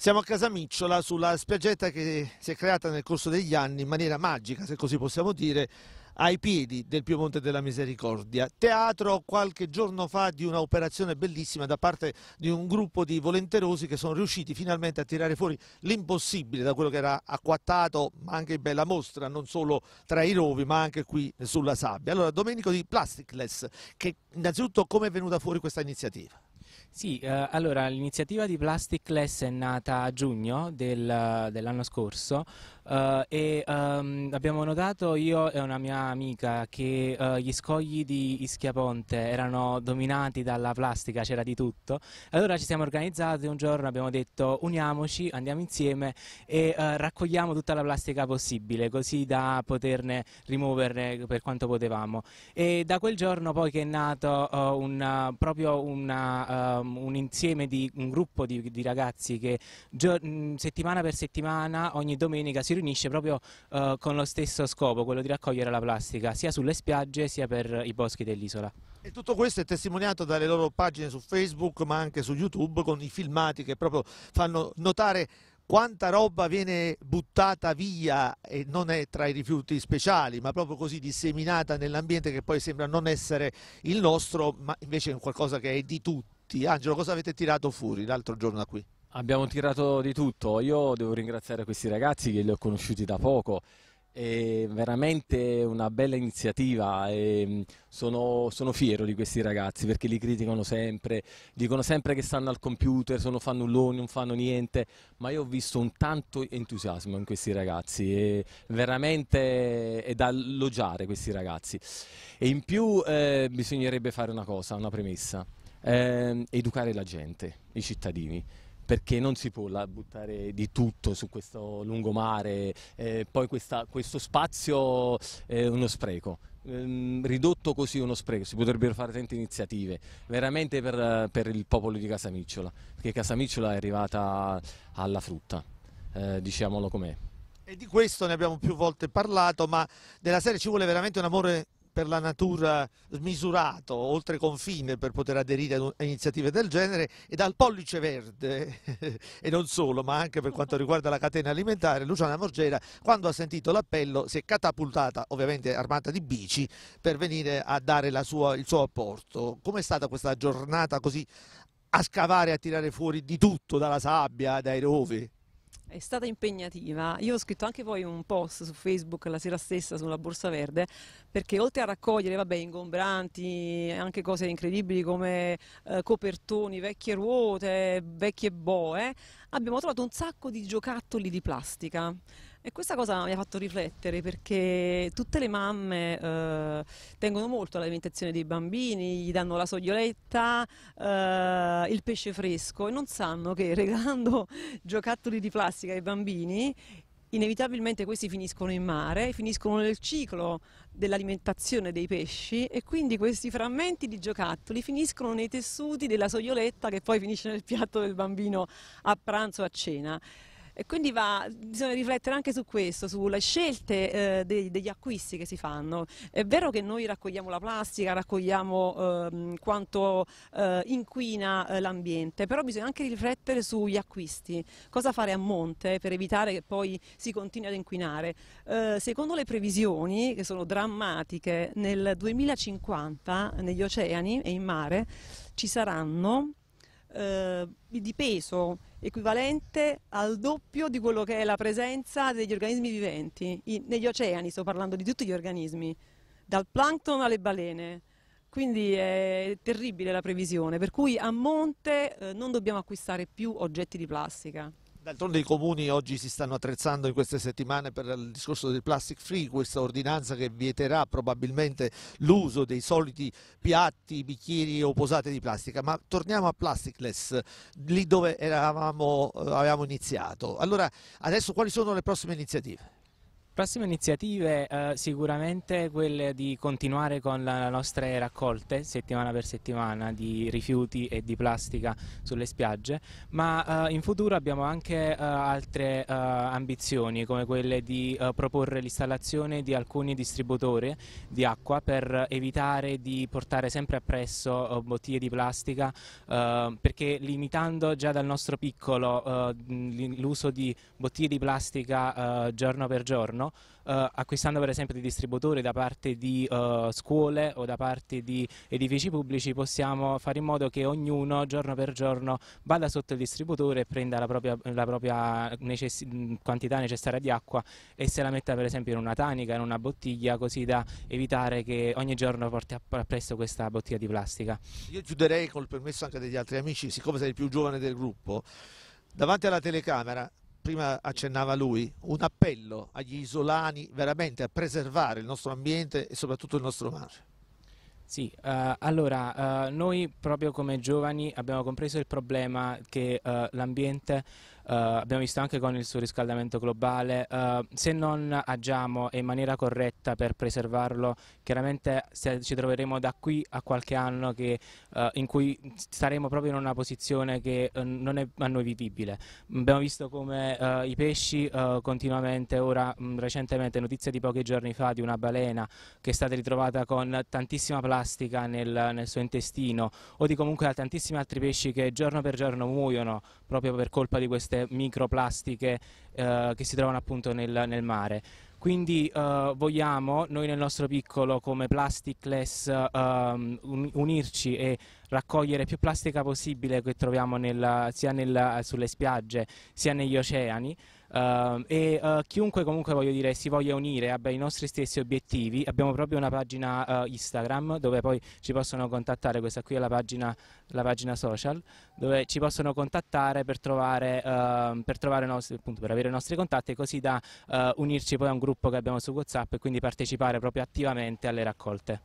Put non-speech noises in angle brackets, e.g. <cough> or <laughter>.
Siamo a Casa Micciola, sulla spiaggetta che si è creata nel corso degli anni in maniera magica, se così possiamo dire, ai piedi del Piemonte della Misericordia. Teatro qualche giorno fa di un'operazione bellissima da parte di un gruppo di volenterosi che sono riusciti finalmente a tirare fuori l'impossibile da quello che era acquattato, ma anche in bella mostra, non solo tra i rovi, ma anche qui sulla sabbia. Allora, Domenico di Plasticless, che innanzitutto come è venuta fuori questa iniziativa? Sì, eh, allora l'iniziativa di Plastic Less è nata a giugno del, dell'anno scorso Uh, e um, abbiamo notato io e una mia amica che uh, gli scogli di Ischiaponte erano dominati dalla plastica, c'era di tutto. Allora ci siamo organizzati un giorno, abbiamo detto uniamoci, andiamo insieme e uh, raccogliamo tutta la plastica possibile, così da poterne rimuoverne per quanto potevamo. E da quel giorno poi che è nato una, proprio una, um, un insieme di un gruppo di, di ragazzi che settimana per settimana, ogni domenica si riunisce proprio eh, con lo stesso scopo, quello di raccogliere la plastica, sia sulle spiagge sia per i boschi dell'isola. E tutto questo è testimoniato dalle loro pagine su Facebook ma anche su YouTube con i filmati che proprio fanno notare quanta roba viene buttata via e non è tra i rifiuti speciali, ma proprio così disseminata nell'ambiente che poi sembra non essere il nostro, ma invece è qualcosa che è di tutti. Angelo, cosa avete tirato fuori l'altro giorno da qui? Abbiamo tirato di tutto, io devo ringraziare questi ragazzi che li ho conosciuti da poco, è veramente una bella iniziativa e mm, sono, sono, fiero di questi ragazzi perché li criticano sempre, dicono sempre che stanno al computer, sono fannulloni, non fanno niente, ma io ho visto un tanto entusiasmo in questi ragazzi e veramente è da elogiare questi ragazzi. E in più eh, bisognerebbe fare una cosa, una premessa, eh, educare la gente, i cittadini perché non si può là, buttare di tutto su questo lungomare, eh, poi questa, questo spazio è uno spreco ehm, ridotto così uno spreco, si potrebbero fare tante iniziative veramente per, per, il popolo di Casamicciola, perché Casamicciola è arrivata alla frutta, eh, diciamolo com'è. E di questo ne abbiamo più volte parlato, ma della serie ci vuole veramente un amore per la natura smisurato, oltre confine per poter aderire a iniziative del genere e dal pollice verde <laughs> e non solo, ma anche per quanto riguarda la catena alimentare, Luciana Morgera quando ha sentito l'appello si è catapultata, ovviamente armata di bici, per venire a dare sua, il suo apporto. Com'è stata questa giornata così a scavare, a tirare fuori di tutto dalla sabbia, dai rovi? È stata impegnativa. Io ho scritto anche poi un post su Facebook la sera stessa sulla Borsa Verde perché oltre a raccogliere vabbè, ingombranti, anche cose incredibili come eh, copertoni, vecchie ruote, vecchie boe, abbiamo trovato un sacco di giocattoli di plastica. E questa cosa mi ha fatto riflettere perché tutte le mamme eh, tengono molto all'alimentazione dei bambini, gli danno la soglioletta, eh, il pesce fresco e non sanno che regalando <laughs> giocattoli di plastica ai bambini inevitabilmente questi finiscono in mare, finiscono nel ciclo dell'alimentazione dei pesci e quindi questi frammenti di giocattoli finiscono nei tessuti della soglioletta che poi finisce nel piatto del bambino a pranzo o a cena. E quindi va, bisogna riflettere anche su questo, sulle scelte eh, dei, degli acquisti che si fanno. È vero che noi raccogliamo la plastica, raccogliamo eh, quanto eh, inquina eh, l'ambiente, però bisogna anche riflettere sugli acquisti. Cosa fare a monte per evitare che poi si continui ad inquinare? Eh, secondo le previsioni, che sono drammatiche, nel 2050 negli oceani e in mare ci saranno eh, di peso equivalente al doppio di quello che è la presenza degli organismi viventi in, negli oceani, sto parlando di tutti gli organismi, dal plankton alle balene. Quindi è terribile la previsione, per cui a monte eh, non dobbiamo acquistare più oggetti di plastica. D'altronde i comuni oggi si stanno attrezzando in queste settimane per il discorso del plastic free, questa ordinanza che vieterà probabilmente l'uso dei soliti piatti, bicchieri o posate di plastica, ma torniamo a plasticless, lì dove eravamo, eh, avevamo iniziato. Allora adesso quali sono le prossime iniziative? Prossime iniziative eh, sicuramente quelle di continuare con le nostre raccolte settimana per settimana di rifiuti e di plastica sulle spiagge, ma eh, in futuro abbiamo anche eh, altre eh, ambizioni come quelle di eh, proporre l'installazione di alcuni distributori di acqua per evitare di portare sempre appresso eh, bottiglie di plastica perché limitando già dal nostro piccolo l'uso di bottiglie di plastica giorno per giorno no? Eh, acquistando per esempio dei distributori da parte di uh, scuole o da parte di edifici pubblici possiamo fare in modo che ognuno giorno per giorno vada sotto il distributore e prenda la propria, la propria necess quantità necessaria di acqua e se la metta per esempio in una tanica, in una bottiglia così da evitare che ogni giorno porti appresso questa bottiglia di plastica. Io chiuderei col permesso anche degli altri amici, siccome sei il più giovane del gruppo, davanti alla telecamera prima accennava lui, un appello agli isolani veramente a preservare il nostro ambiente e soprattutto il nostro mare. Sì, uh, allora uh, noi proprio come giovani abbiamo compreso il problema che uh, l'ambiente eh, abbiamo visto anche con il surriscaldamento globale, eh, se non agiamo in maniera corretta per preservarlo, chiaramente ci troveremo da qui a qualche anno che, eh, in cui staremo proprio in una posizione che non è a noi vivibile. Abbiamo visto come i pesci continuamente, ora mh, mm, recentemente, notizia di pochi giorni fa di una balena che è stata ritrovata con tantissima plastica nel, nel suo intestino o di comunque tantissimi altri pesci che giorno per giorno muoiono proprio per colpa di queste microplastiche eh, che si trovano appunto nel, nel mare. Quindi eh, vogliamo noi nel nostro piccolo come Plasticless eh, unirci e raccogliere più plastica possibile che troviamo nella, sia nella, sulle spiagge sia negli oceani Uh, e uh, chiunque comunque voglio dire si voglia unire, abbia i nostri stessi obiettivi, abbiamo proprio una pagina uh, Instagram dove poi ci possono contattare, questa qui è la pagina, la pagina social, dove ci possono contattare per trovare, ehm, per, trovare nostri, appunto, per avere i nostri contatti così da eh, unirci poi a un gruppo che abbiamo su Whatsapp e quindi partecipare proprio attivamente alle raccolte.